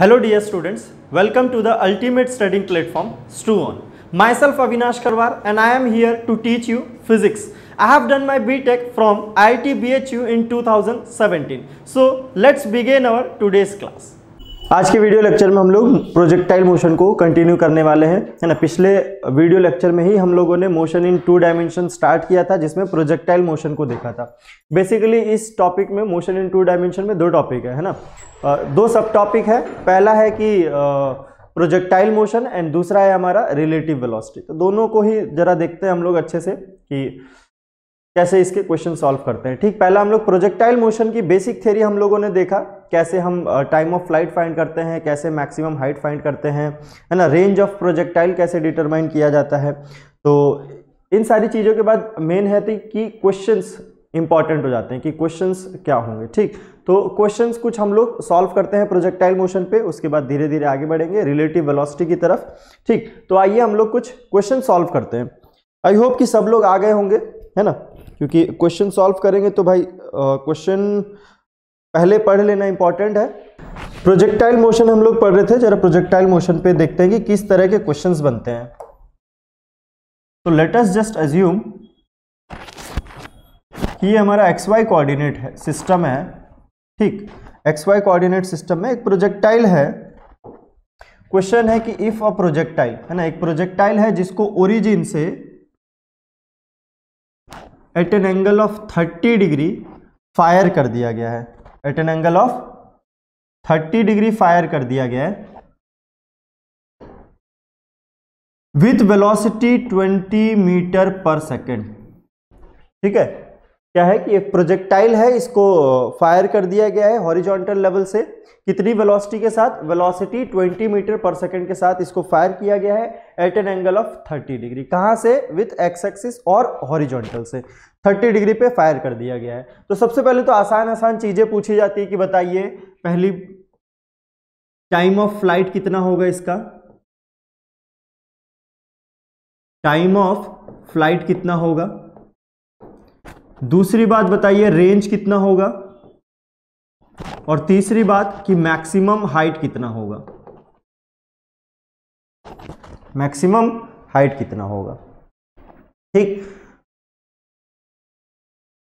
Hello dear students, welcome to the ultimate studying platform STUON. Myself Avinash Karwar and I am here to teach you physics. I have done my BTech from IIT BHU in 2017. So let's begin our today's class. आज के video lecture में हम लोग projectile motion को continue करने वाले हैं है ना पिछले वीडियो लेक्चर में ही हम लोगों ने motion in two dimension start किया था जिसमें प्रोजेक्टाइल मोशन को देखा था बेसिकली इस टॉपिक में मोशन इन टू डायमेंशन में दो टॉपिक है है ना दो सब टॉपिक है पहला है कि प्रोजेक्टाइल मोशन एंड दूसरा है हमारा रिलेटिव वेलोसिटी तो दोनों को ही जरा देखते हैं हम लोग अच्छे से कि कैसे इसके क्वेश्चन सॉल्व करते हैं ठीक पहला हम लोग प्रोजेक्टाइल मोशन की बेसिक थ्योरी हम लोगों ने देखा कैसे हम टाइम ऑफ फ्लाइट फाइंड करते हैं कैसे मैक्सिमम हाइट फाइंड करते हैं है ना रेंज ऑफ प्रोजेक्टाइल कैसे डिटरमाइन किया जाता है तो इन सारी चीज़ों के बाद मेन है थी तो कि क्वेश्चंस इंपॉर्टेंट हो जाते हैं कि क्वेश्चंस क्या होंगे ठीक तो क्वेश्चंस कुछ हम लोग सॉल्व करते हैं प्रोजेक्टाइल मोशन पे उसके बाद धीरे धीरे आगे बढ़ेंगे रिलेटिव वेलोसिटी की तरफ ठीक तो आइए हम लोग कुछ क्वेश्चन सॉल्व करते हैं आई होप कि सब लोग आ गए होंगे है ना क्योंकि क्वेश्चन सॉल्व करेंगे तो भाई क्वेश्चन पहले पढ़ लेना इंपॉर्टेंट है प्रोजेक्टाइल मोशन हम लोग पढ़ रहे थे जरा प्रोजेक्टाइल मोशन पे देखते हैं कि किस तरह के क्वेश्चन बनते हैं तो लेट अस जस्ट अज्यूम कि ये हमारा एक्स वाई कोऑर्डिनेट है सिस्टम है ठीक एक्स वाई कोऑर्डिनेट सिस्टम में एक प्रोजेक्टाइल है क्वेश्चन है कि इफ अ प्रोजेक्टाइल है ना एक प्रोजेक्टाइल है जिसको ओरिजिन से at an angle of thirty degree fire कर दिया गया है at an angle of thirty degree fire कर दिया गया है with velocity twenty metre per second ठीक है क्या है कि एक प्रोजेक्टाइल है इसको फायर कर दिया गया है हॉरिजॉन्टल लेवल से कितनी वेलोसिटी के साथ वेलोसिटी 20 मीटर पर सेकंड के साथ इसको फायर किया गया है at an angle of 30 degree कहाँ से विथ एक्स एक्सिस और हॉरिजॉन्टल से 30 डिग्री पे फायर कर दिया गया है तो सबसे पहले तो आसान आसान चीज़ें पूछी जाती है कि बताइए पहली टाइम ऑफ फ्लाइट कितना होगा इसका टाइम ऑफ फ्लाइट कितना होगा दूसरी बात बताइए रेंज कितना होगा और तीसरी बात कि मैक्सिमम हाइट कितना होगा मैक्सिमम हाइट कितना होगा ठीक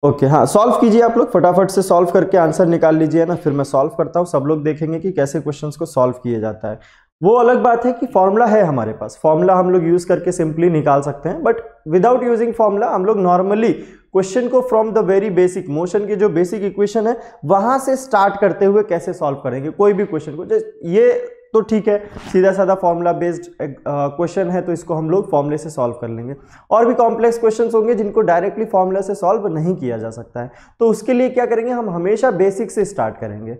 ओके हाँ सॉल्व कीजिए आप लोग फटाफट से सॉल्व करके आंसर निकाल लीजिए ना फिर मैं सॉल्व करता हूँ सब लोग देखेंगे कि कैसे क्वेश्चंस को सॉल्व किया जाता है वो अलग बात है कि फॉर्मूला है हमारे पास फॉर्मूला हम लोग यूज़ करके सिंपली निकाल सकते हैं बट विदाउट यूजिंग फॉर्मूला हम लोग नॉर्मली क्वेश्चन को from the very basic motion के जो बेसिक इक्वेशन है वहाँ से स्टार्ट करते हुए कैसे सॉल्व करेंगे कोई भी क्वेश्चन को ये तो ठीक है सीधा साधा फॉर्मूला बेस्ड क्वेश्चन है तो इसको हम लोग फॉर्मूले से सॉल्व कर लेंगे और भी कॉम्प्लेक्स क्वेश्चन होंगे जिनको डायरेक्टली फॉर्मूला से सॉल्व नहीं किया जा सकता है तो उसके लिए क्या करेंगे हम हमेशा बेसिक से स्टार्ट करेंगे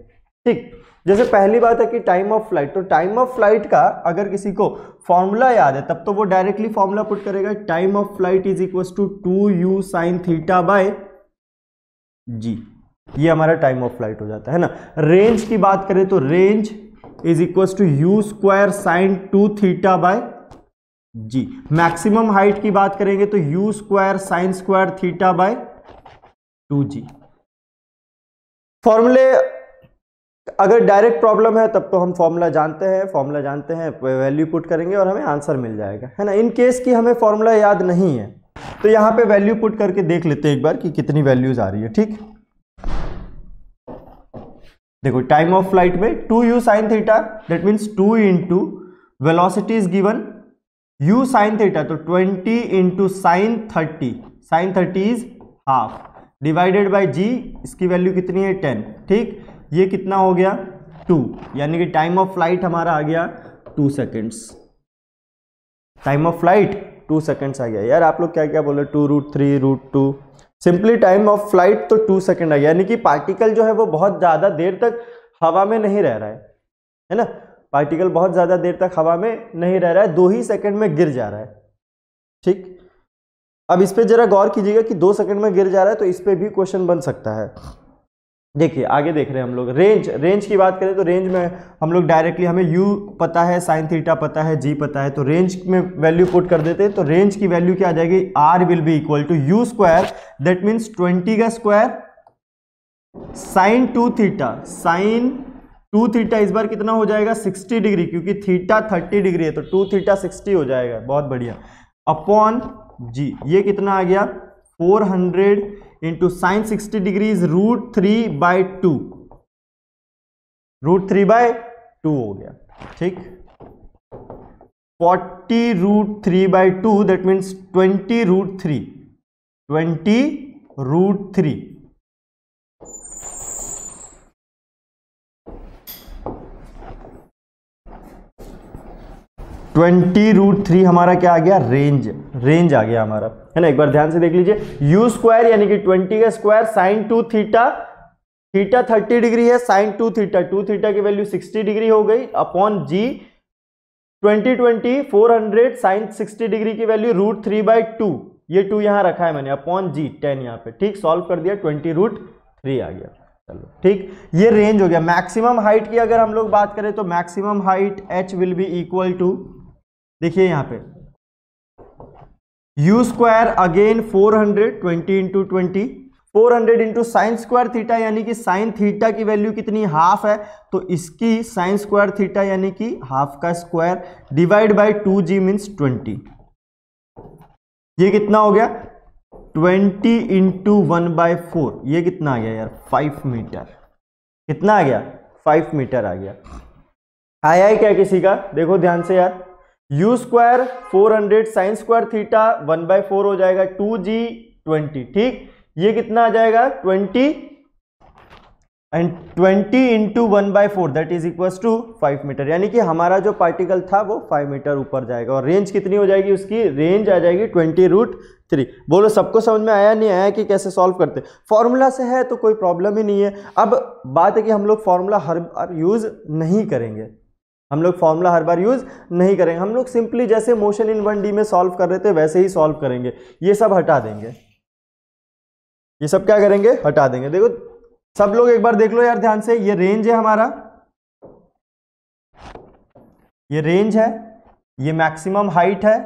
ठीक जैसे पहली बात है कि टाइम ऑफ फ्लाइट तो टाइम ऑफ फ्लाइट का अगर किसी को फॉर्मूला याद है तब तो वो डायरेक्टली फॉर्मूला पुट करेगा time of flight is equal to two u sine theta by g ये हमारा टाइम ऑफ फ्लाइट हो जाता है ना रेंज की बात करें तो range is equal to u square sine two theta by g maximum height की बात करेंगे तो u square sine square theta by two g फॉर्मूले अगर डायरेक्ट प्रॉब्लम है तब तो हम फॉर्मूला जानते हैं फॉर्मूला जानते हैं वैल्यू पुट करेंगे और हमें आंसर मिल जाएगा है ना इन केस की हमें फॉर्मूला याद नहीं है तो यहाँ पे वैल्यू पुट करके देख लेते हैं एक बार कि कितनी वैल्यूज आ रही है ठीक देखो टाइम ऑफ फ्लाइट में two u sine theta that means two into velocity is given u sine theta तो twenty into sine thirty sine thirty is half divided by g इसकी वैल्यू कितनी है टेन ठीक ये कितना हो गया टू यानी कि टाइम ऑफ फ्लाइट हमारा आ गया two seconds time of flight two seconds आ गया यार आप लोग क्या क्या बोले two root three root two simply time of flight तो टू सेकेंड आ गया यानी कि पार्टिकल जो है वो बहुत ज़्यादा देर तक हवा में नहीं रह रहा है है ना पार्टिकल बहुत ज़्यादा देर तक हवा में नहीं रह रहा है दो ही सेकेंड में गिर जा रहा है ठीक अब इस पर जरा गौर कीजिएगा कि दो सेकंड में गिर जा रहा है तो इस पर भी क्वेश्चन बन सकता है देखिए आगे देख रहे हैं हम लोग रेंज रेंज की बात करें तो रेंज में हम लोग डायरेक्टली हमें यू पता है साइन थीटा पता है जी पता है तो रेंज में वैल्यू पुट कर देते हैं तो रेंज की वैल्यू क्या आ जाएगी r will be equal to u square that means twenty का square sine two theta sine two theta इस बार कितना हो जाएगा सिक्सटी डिग्री क्योंकि थीटा थर्टी डिग्री है तो टू थीटा सिक्सटी हो जाएगा बहुत बढ़िया अपॉन जी ये कितना आ गया four hundred into sine sixty degrees root three by two root three by two हो गया ठीक forty root three by two that means twenty root three twenty root three twenty root three हमारा क्या आ गया रेंज रेंज आ गया हमारा है ना एक बार ध्यान से देख लीजिए यू स्क्वायर यानी कि ट्वेंटी का square sine two theta theta thirty degree है sine two theta two theta की वैल्यू सिक्सटी डिग्री हो गई upon g twenty twenty four hundred sine sixty degree की value root three by two ये two यहाँ रखा है मैंने अपॉन जी टेन यहाँ पे ठीक सॉल्व कर दिया ट्वेंटी रूट थ्री आ गया चलो ठीक ये रेंज हो गया मैक्सिमम हाइट की अगर हम लोग बात करें तो maximum height h will be equal to देखिए यहाँ पे u square again 420 hundred twenty into twenty four hundred into sine square theta यानी कि साइन थीटा की वैल्यू कितनी हाफ है तो इसकी साइन स्क्वायर थीटा यानी कि हाफ का square divide by two g means twenty ये कितना हो गया twenty into one by four ये कितना आ गया यार फाइव मीटर कितना आ गया फाइव मीटर आ गया आया है क्या किसी का देखो ध्यान से यार u square four hundred sine square theta one by four हो जाएगा टू जी ट्वेंटी ठीक ये कितना आ जाएगा twenty and twenty into one by four that is equal to five metre यानी कि हमारा जो पार्टिकल था वो फाइव मीटर ऊपर जाएगा और रेंज कितनी हो जाएगी उसकी रेंज आ जाएगी ट्वेंटी रूट थ्री बोलो सबको समझ में आया नहीं आया कि कैसे सॉल्व करते फॉर्मूला से है तो कोई प्रॉब्लम ही नहीं है अब बात है कि हम लोग फॉर्मूला हर बार यूज़ नहीं करेंगे हम लोग फॉर्मूला हर बार यूज़ नहीं करेंगे हम लोग सिंपली जैसे मोशन इन वन डी में सॉल्व कर रहे थे वैसे ही सॉल्व करेंगे ये सब हटा देंगे ये सब क्या करेंगे हटा देंगे देखो सब लोग एक बार देख लो यार ध्यान से ये रेंज है हमारा ये रेंज है ये मैक्सिमम हाइट है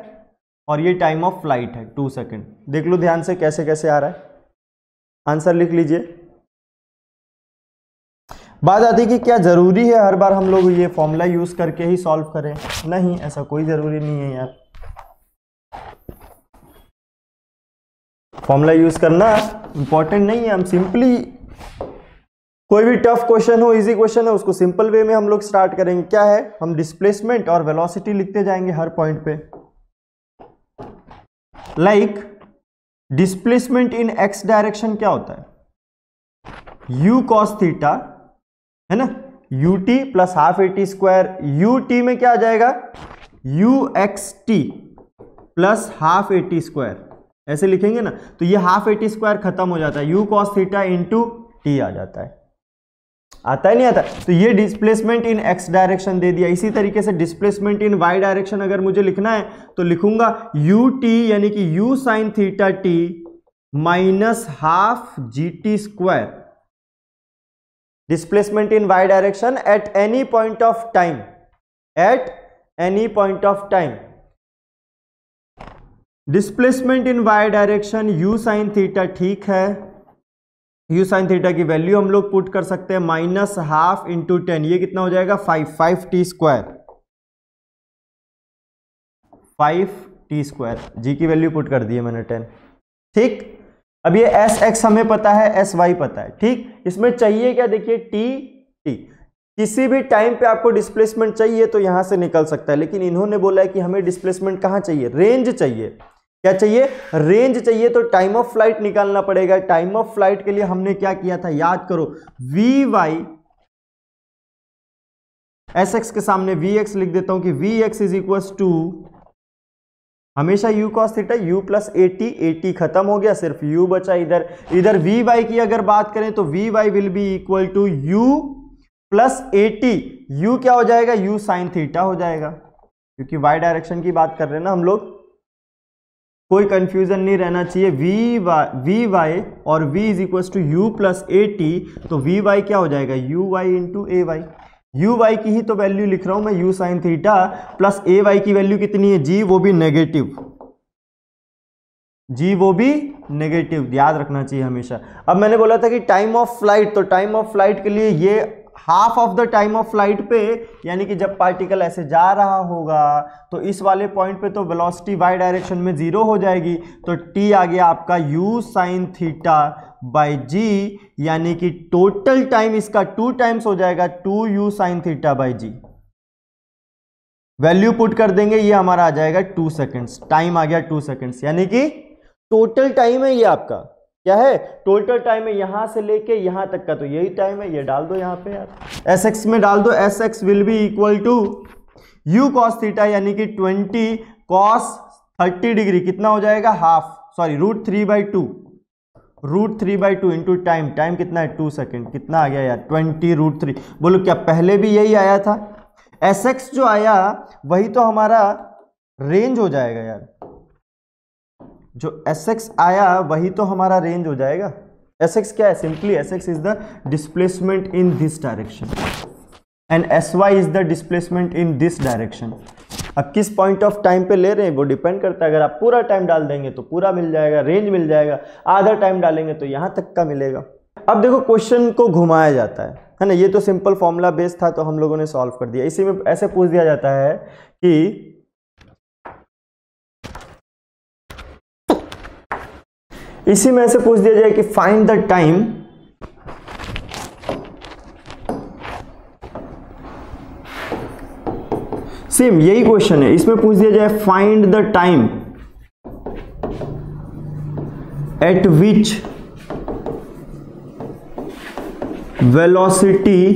और ये टाइम ऑफ फ्लाइट है टू सेकेंड देख लो ध्यान से कैसे कैसे आ रहा है आंसर लिख लीजिए बात आती है कि क्या ज़रूरी है हर बार हम लोग ये फॉर्मूला यूज़ करके ही सॉल्व करें नहीं ऐसा कोई ज़रूरी नहीं है यार फॉर्मूला यूज़ करना इम्पॉर्टेंट नहीं है हम सिंपली कोई भी टफ क्वेश्चन हो इजी क्वेश्चन हो उसको सिंपल वे में हम लोग स्टार्ट करेंगे क्या है हम डिस्प्लेसमेंट और वेलोसिटी लिखते जाएंगे हर पॉइंट पे like displacement in x direction क्या होता है यू कॉस थीटा है ना u T plus half A T square u t में क्या आ जाएगा u x t plus half A T square ऐसे लिखेंगे ना तो ये हाफ ए टी स्क्वायर खत्म हो जाता है u cos theta into t आ जाता है आता है नहीं आता तो ये डिस्प्लेसमेंट इन एक्स डायरेक्शन दे दिया इसी तरीके से डिस्प्लेसमेंट इन वाई डायरेक्शन अगर मुझे लिखना है तो लिखूंगा यू टी यानी कि u sine theta t minus half g t square displacement in y direction at any point of time at any point of time displacement in Y direction u sine theta ठीक है u sine theta की value हम लोग put कर सकते हैं minus half into ten ये कितना हो जाएगा five five t square five t square g की वैल्यू पुट कर दी है मैंने टेन ठीक अब ये एस एक्स हमें पता है एस वाई पता है ठीक इसमें चाहिए क्या देखिए टी टी किसी भी टाइम पे आपको डिस्प्लेसमेंट चाहिए तो यहां से निकल सकता है लेकिन इन्होंने बोला है कि हमें डिस्प्लेसमेंट कहाँ चाहिए रेंज चाहिए क्या चाहिए रेंज चाहिए तो टाइम ऑफ फ्लाइट निकालना पड़ेगा टाइम ऑफ फ्लाइट के लिए हमने क्या किया था याद करो वी वाई एस एक्स के सामने वी एक्स लिख देता हूं कि v x is equal to हमेशा u cos theta u plus A t a t खत्म हो गया सिर्फ u बचा इधर इधर वी वाई की अगर बात करें तो we y will be equal to u plus A t u क्या हो जाएगा u साइन थीटा हो जाएगा क्योंकि y डायरेक्शन की बात कर रहे हैं ना हम लोग कोई कंफ्यूजन नहीं रहना चाहिए वी वाई वी वाई और v is equal to you plus A t तो वी वाई क्या हो जाएगा u y into a y u y की ही तो वैल्यू लिख रहा हूं मैं u sine theta plus a y की वैल्यू कितनी है जी वो भी नेगेटिव जी वो भी नेगेटिव याद रखना चाहिए हमेशा अब मैंने बोला था कि टाइम ऑफ फ्लाइट तो टाइम ऑफ फ्लाइट के लिए ये half of the time of flight पे यानी कि जब पार्टिकल ऐसे जा रहा होगा तो इस वाले पॉइंट पे तो वेलोसिटी वाई डायरेक्शन में ज़ीरो हो जाएगी तो टी आ गया आपका u sine theta by g यानी कि टोटल टाइम इसका टू टाइम्स हो जाएगा two u sine theta by g value put कर देंगे ये हमारा आ जाएगा टू सेकेंड्स टाइम आ गया टू सेकेंड्स यानी कि टोटल टाइम है ये आपका क्या है टोटल टाइम है यहाँ से लेके यहाँ तक का तो यही टाइम है ये डाल दो यहाँ पे यार एस एक्स में डाल दो s x will be equal to you cos theta यानी कि ट्वेंटी कॉस थर्टी डिग्री कितना हो जाएगा half sorry root three by two root three by two into time time कितना है टू सेकेंड कितना आ गया यार ट्वेंटी रूट थ्री बोलो क्या पहले भी यही आया था एस एक्स जो आया वही तो हमारा रेंज हो जाएगा यार जो एस एक्स आया वही तो हमारा रेंज हो जाएगा एस एक्स क्या है simply s x is the displacement in this direction and s y is the displacement in this direction अब किस पॉइंट ऑफ टाइम पे ले रहे हैं वो डिपेंड करता है अगर आप पूरा टाइम डाल देंगे तो पूरा मिल जाएगा रेंज मिल जाएगा आधा टाइम डालेंगे तो यहाँ तक का मिलेगा अब देखो क्वेश्चन को घुमाया जाता है है ना ये तो सिंपल फॉर्मूला बेस्ड था तो हम लोगों ने सॉल्व कर दिया इसी में ऐसे पूछ दिया जाता है कि इसी में से पूछ दिया जाए कि फाइंड द टाइम सेम यही क्वेश्चन है इसमें पूछ दिया जाए find the time at which velocity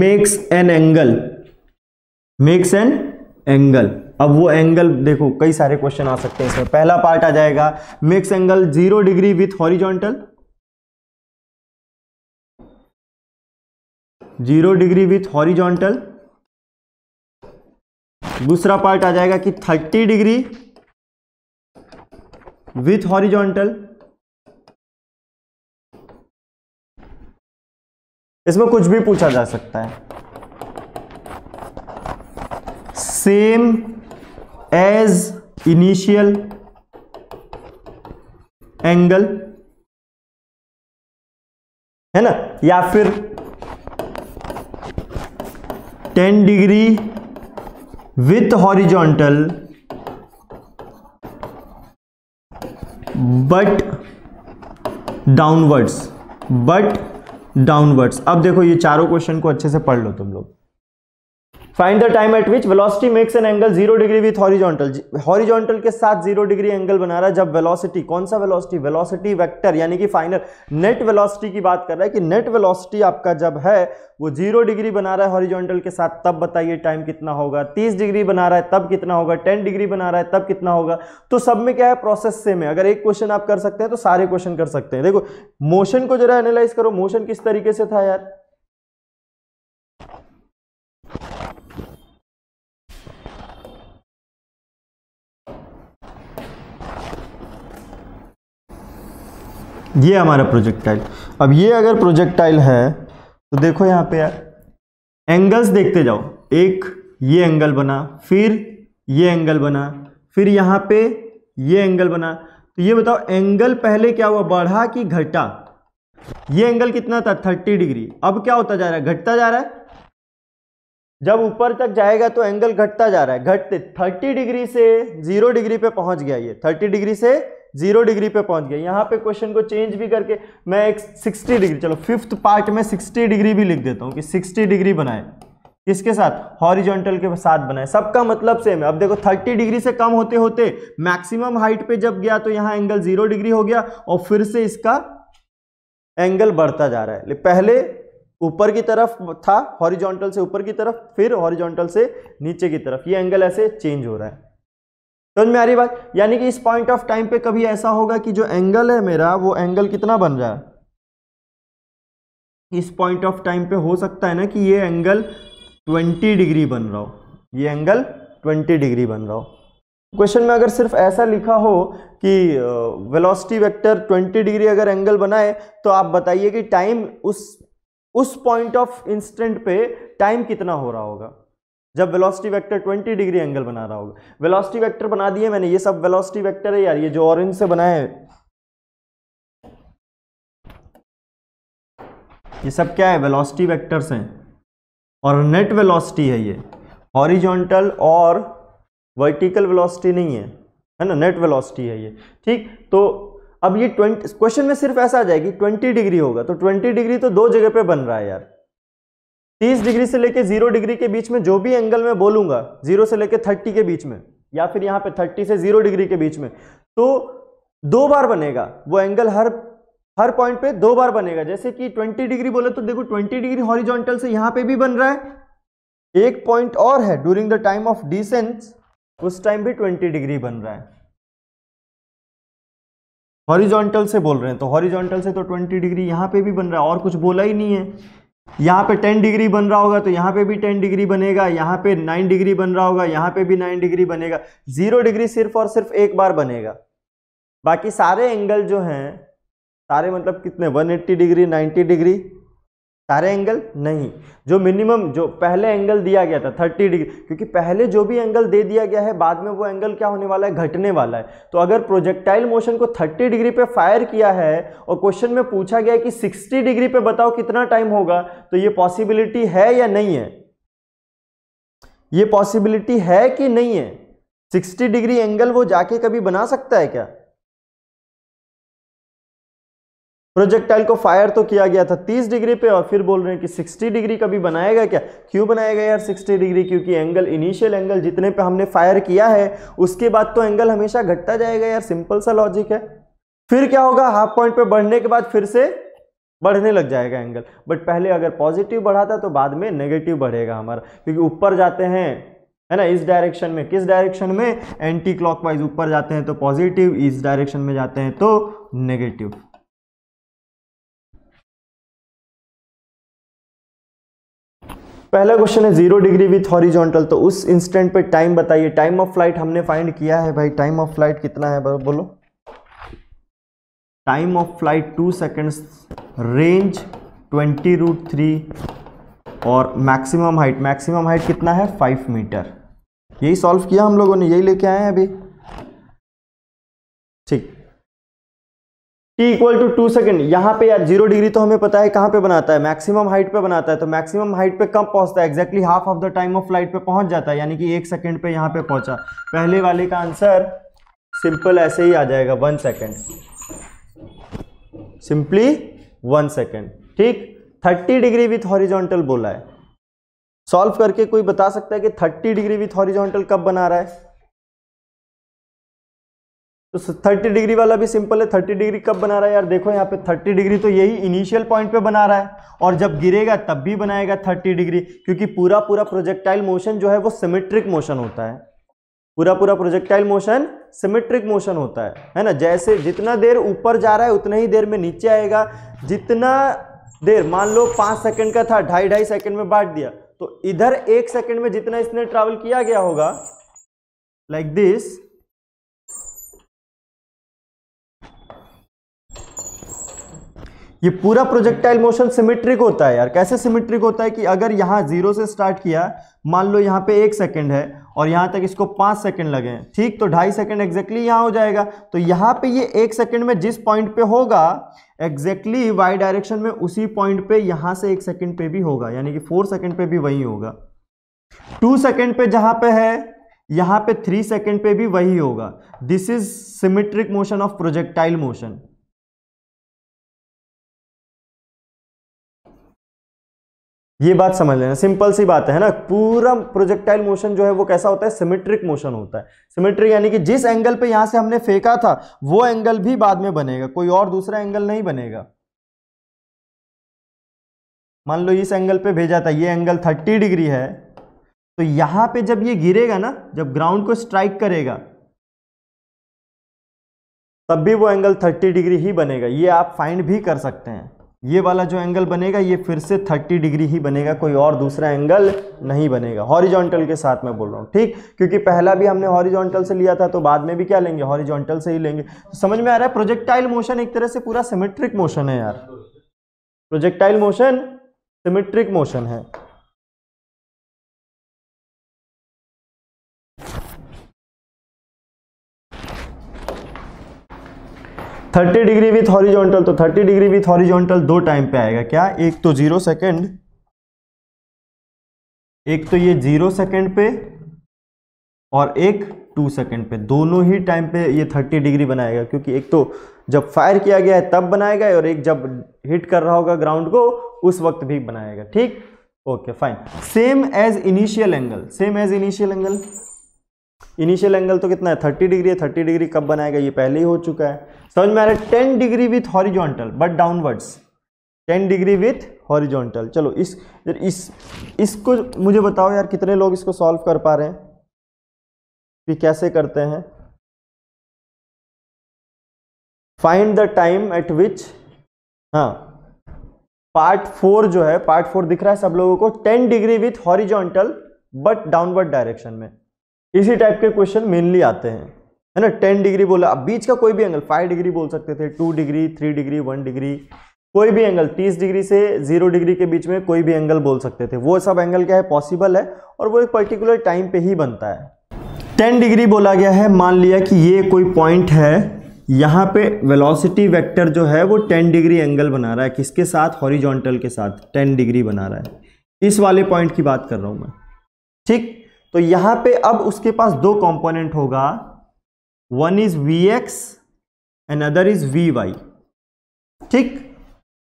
makes an angle makes an angle अब वो एंगल देखो कई सारे क्वेश्चन आ सकते हैं इसमें पहला पार्ट आ जाएगा makes angle zero degree with horizontal zero degree with horizontal दूसरा पार्ट आ जाएगा कि थर्टी डिग्री विथ हॉरिजॉन्टल इसमें कुछ भी पूछा जा सकता है सेम एज इनिशियल एंगल है ना या फिर 10 degree with horizontal but downwards but downwards अब देखो ये चारों क्वेश्चन को अच्छे से पढ़ लो तुम लोग find the time at which velocity makes an angle zero degree with horizontal horizontal के साथ जीरो डिग्री एंगल बना रहा है जब वेलोसिटी कौन सा वेलोसिटी वेलोसिटी वेक्टर यानी कि फाइनल नेट वेलोसिटी की बात कर रहा है कि नेट वेलोसिटी आपका जब है वो जीरो डिग्री बना रहा है हॉरिजॉन्टल के साथ तब बताइए टाइम कितना होगा तीस डिग्री बना रहा है तब कितना होगा टेन डिग्री बना रहा है तब कितना होगा तो सब में क्या है प्रोसेस सेम है अगर एक क्वेश्चन आप कर सकते हैं तो सारे क्वेश्चन कर सकते हैं देखो मोशन को जरा एनालाइज करो मोशन किस तरीके से था यार ये हमारा प्रोजेक्टाइल अब ये अगर प्रोजेक्टाइल है तो देखो यहाँ पे यार एंगल्स देखते जाओ एक ये एंगल बना फिर ये एंगल बना फिर यहाँ पे ये एंगल बना तो ये बताओ एंगल पहले क्या हुआ बढ़ा कि घटा ये एंगल कितना था थर्टी डिग्री अब क्या होता जा रहा है घटता जा रहा है जब ऊपर तक जाएगा तो एंगल घटता जा रहा है घटते 30 डिग्री से 0 डिग्री पे पहुंच गया ये 30 डिग्री से जीरो डिग्री पे पहुंच गया यहाँ पे क्वेश्चन को चेंज भी करके मैं एक सिक्सटी डिग्री चलो फिफ्थ पार्ट में सिक्सटी डिग्री भी लिख देता हूँ कि सिक्सटी डिग्री बनाए किसके साथ हॉरिजॉन्टल के साथ बनाए सबका मतलब सेम है अब देखो 30 डिग्री से कम होते होते मैक्सिमम हाइट पे जब गया तो यहाँ एंगल जीरो डिग्री हो गया और फिर से इसका एंगल बढ़ता जा रहा है पहले ऊपर की तरफ था हॉरिजॉन्टल से ऊपर की तरफ फिर हॉरिजॉन्टल से नीचे की तरफ ये एंगल ऐसे चेंज हो रहा है समझ में आ रही बात यानी कि इस पॉइंट ऑफ टाइम पे कभी ऐसा होगा कि जो एंगल है मेरा वो एंगल कितना बन रहा है इस पॉइंट ऑफ टाइम पे हो सकता है ना कि ये एंगल 20 डिग्री बन रहा हो ये एंगल 20 डिग्री बन रहा हो क्वेश्चन में अगर सिर्फ ऐसा लिखा हो कि वेलोसिटी वेक्टर 20 डिग्री अगर एंगल बनाए तो आप बताइए कि टाइम उस उस पॉइंट ऑफ इंस्टेंट पे टाइम कितना हो रहा होगा जब वेलोसिटी वेक्टर 20 डिग्री एंगल बना रहा होगा वेलोसिटी वेक्टर बना दिए मैंने ये सब वेलोसिटी वेक्टर है यार ये जो ऑरेंज से बनाए ये सब क्या है वेलोसिटी वेक्टर्स हैं और नेट वेलोसिटी है ये हॉरिजॉन्टल और वर्टिकल वेलोसिटी नहीं है है ना नेट वेलोसिटी है ये ठीक तो अब ये ट्वेंटी क्वेश्चन में सिर्फ ऐसा आ जाएगी ट्वेंटी डिग्री होगा तो ट्वेंटी डिग्री तो दो जगह पे बन रहा है यार 30 डिग्री से लेकर जीरो डिग्री के बीच में जो भी एंगल मैं बोलूंगा जीरो से लेकर थर्टी के बीच में या फिर यहां पे थर्टी से जीरो डिग्री के बीच में तो दो बार बनेगा वो एंगल हर हर पॉइंट पे दो बार बनेगा जैसे कि 20 डिग्री बोले तो देखो 20 डिग्री हॉरिजॉन्टल से यहां पे भी बन रहा है एक पॉइंट और है during the time of descent उस टाइम भी ट्वेंटी डिग्री बन रहा है हॉरिजॉन्टल से बोल रहे हैं तो हॉरिजॉन्टल से तो ट्वेंटी डिग्री यहां पर भी बन रहा है और कुछ बोला ही नहीं है यहाँ पे 10 डिग्री बन रहा होगा तो यहाँ पे भी 10 डिग्री बनेगा यहाँ पे 9 डिग्री बन रहा होगा यहाँ पे भी 9 डिग्री बनेगा जीरो डिग्री सिर्फ और सिर्फ एक बार बनेगा बाकी सारे एंगल जो हैं सारे मतलब कितने 180 डिग्री 90 डिग्री सारे एंगल नहीं जो मिनिमम जो पहले एंगल दिया गया था थर्टी डिग्री क्योंकि पहले जो भी एंगल दे दिया गया है बाद में वो एंगल क्या होने वाला है घटने वाला है तो अगर प्रोजेक्टाइल मोशन को थर्टी डिग्री पे फायर किया है और क्वेश्चन में पूछा गया है कि सिक्सटी डिग्री पे बताओ कितना टाइम होगा तो ये पॉसिबिलिटी है या नहीं है ये पॉसिबिलिटी है कि नहीं है सिक्सटी डिग्री एंगल वो जाके कभी बना सकता है क्या प्रोजेक्टाइल को फायर तो किया गया था 30 डिग्री पे और फिर बोल रहे हैं कि 60 डिग्री कभी बनाएगा क्या क्यों बनाएगा यार 60 डिग्री क्योंकि एंगल इनिशियल एंगल जितने पे हमने फायर किया है उसके बाद तो एंगल हमेशा घटता जाएगा यार सिंपल सा लॉजिक है फिर क्या होगा हाफ पॉइंट पे बढ़ने के बाद फिर से बढ़ने लग जाएगा एंगल बट पहले अगर पॉजिटिव बढ़ाता तो बाद में नेगेटिव बढ़ेगा हमारा क्योंकि ऊपर जाते हैं है ना इस डायरेक्शन में किस डायरेक्शन में एंटी क्लॉकवाइज ऊपर जाते हैं तो पॉजिटिव इस डायरेक्शन में जाते हैं तो नेगेटिव पहला क्वेश्चन है जीरो डिग्री विथ हॉरिजॉन्टल तो उस इंस्टेंट पे टाइम बताइए टाइम ऑफ फ्लाइट हमने फाइंड किया है भाई टाइम ऑफ फ्लाइट कितना है बोलो time of flight two seconds range twenty root three और मैक्सिमम हाइट मैक्सिमम हाइट कितना है फाइव मीटर यही सॉल्व किया हम लोगों ने यही लेके आए हैं अभी ठीक t equal to two second यहाँ पे यार जीरो डिग्री तो हमें पता है कहाँ पे बनाता है मैक्सिमम हाइट पे बनाता है तो मैक्सिमम हाइट पे कब पहुँचता है exactly half of the time of flight पे पहुँच जाता है यानी कि एक सेकेंड पे यहाँ पे पहुँचा पहले वाले का आंसर सिंपल ऐसे ही आ जाएगा one second simply one second ठीक थर्टी डिग्री विथ हॉरिजोंटल बोला है सॉल्व करके कोई बता सकता है कि थर्टी डिग्री विथ हॉरिजोंटल कब बना रहा है तो थर्टी डिग्री वाला भी सिंपल है थर्टी डिग्री कब बना रहा है यार देखो यहाँ पे थर्टी डिग्री तो यही इनिशियल पॉइंट पे बना रहा है और जब गिरेगा तब भी बनाएगा थर्टी डिग्री क्योंकि पूरा पूरा प्रोजेक्टाइल मोशन जो है वो सिमेट्रिक मोशन होता है पूरा पूरा प्रोजेक्टाइल मोशन सिमेट्रिक मोशन होता है है ना जैसे जितना देर ऊपर जा रहा है उतना ही देर में नीचे आएगा जितना देर मान लो पाँच सेकेंड का था ढाई ढाई सेकेंड में बांट दिया तो इधर एक सेकेंड में जितना इसने ट्रैवल किया गया होगा लाइक like दिस ये पूरा प्रोजेक्टाइल मोशन सिमेट्रिक होता है यार कैसे सिमेट्रिक होता है कि अगर यहाँ जीरो से स्टार्ट किया मान लो यहाँ पे एक सेकेंड है और यहाँ तक इसको पाँच सेकेंड लगे हैं ठीक तो ढाई सेकेंड एग्जैक्टली यहाँ हो जाएगा तो यहाँ पे ये एक सेकेंड में जिस पॉइंट पे होगा एग्जैक्टली वाई डायरेक्शन में उसी पॉइंट पे यहाँ से एक सेकेंड पे भी होगा यानी कि फोर सेकेंड पे भी वही होगा टू सेकेंड पे जहाँ पे है यहाँ पे थ्री सेकेंड पे भी वही होगा this is symmetric motion of projectile motion ये बात समझ लेना सिंपल सी बात है ना पूरा प्रोजेक्टाइल मोशन जो है वो कैसा होता है सिमेट्रिक मोशन होता है सिमेट्रिक यानी कि जिस एंगल पे यहां से हमने फेंका था वो एंगल भी बाद में बनेगा कोई और दूसरा एंगल नहीं बनेगा मान लो इस एंगल पे भेजा था ये एंगल 30 डिग्री है तो यहां पे जब ये गिरेगा ना जब ग्राउंड को स्ट्राइक करेगा तब भी वो एंगल थर्टी डिग्री ही बनेगा ये आप फाइंड भी कर सकते हैं ये वाला जो एंगल बनेगा ये फिर से 30 डिग्री ही बनेगा कोई और दूसरा एंगल नहीं बनेगा हॉरिजॉन्टल के साथ मैं बोल रहा हूँ ठीक क्योंकि पहला भी हमने हॉरिजॉन्टल से लिया था तो बाद में भी क्या लेंगे हॉरिजॉन्टल से ही लेंगे तो समझ में आ रहा है प्रोजेक्टाइल मोशन एक तरह से पूरा सिमेट्रिक मोशन है यार प्रोजेक्टाइल मोशन सिमेट्रिक मोशन है थर्टी डिग्री विथ हॉरिजॉन्टल तो थर्टी डिग्री विथ हॉरिजॉन्टल दो टाइम पे आएगा क्या एक तो जीरो सेकेंड एक तो ये जीरो सेकेंड पे और एक टू सेकेंड पे दोनों ही टाइम पे ये थर्टी डिग्री बनाएगा क्योंकि एक तो जब फायर किया गया है तब बनाएगा और एक जब हिट कर रहा होगा ग्राउंड को उस वक्त भी बनाएगा ठीक okay fine same as initial angle same as initial angle initial angle तो कितना है थर्टी डिग्री है थर्टी डिग्री कब बनाएगा ये पहले ही हो चुका है समझ में आ रहा है ten degree with horizontal but downwards ten degree with horizontal चलो इस इस इसको मुझे बताओ यार कितने लोग इसको सॉल्व कर पा रहे हैं कि कैसे करते हैं find the time at which हाँ पार्ट फोर जो है पार्ट फोर दिख रहा है सब लोगों को ten degree with horizontal but downward direction में इसी टाइप के क्वेश्चन मेनली आते हैं है ना टेन डिग्री बोला अब बीच का कोई भी एंगल फाइव डिग्री बोल सकते थे two degree three degree one degree कोई भी एंगल तीस डिग्री से जीरो डिग्री के बीच में कोई भी एंगल बोल सकते थे वो सब एंगल क्या है पॉसिबल है और वो एक पर्टिकुलर टाइम पे ही बनता है टेन डिग्री बोला गया है मान लिया कि ये कोई पॉइंट है यहाँ पे वेलोसिटी वेक्टर जो है वो 10 डिग्री एंगल बना रहा है किसके साथ हॉरिजॉन्टल के साथ 10 डिग्री बना रहा है इस वाले पॉइंट की बात कर रहा हूँ मैं ठीक तो यहां पे अब उसके पास दो कंपोनेंट होगा one is V X and other is V Y ठीक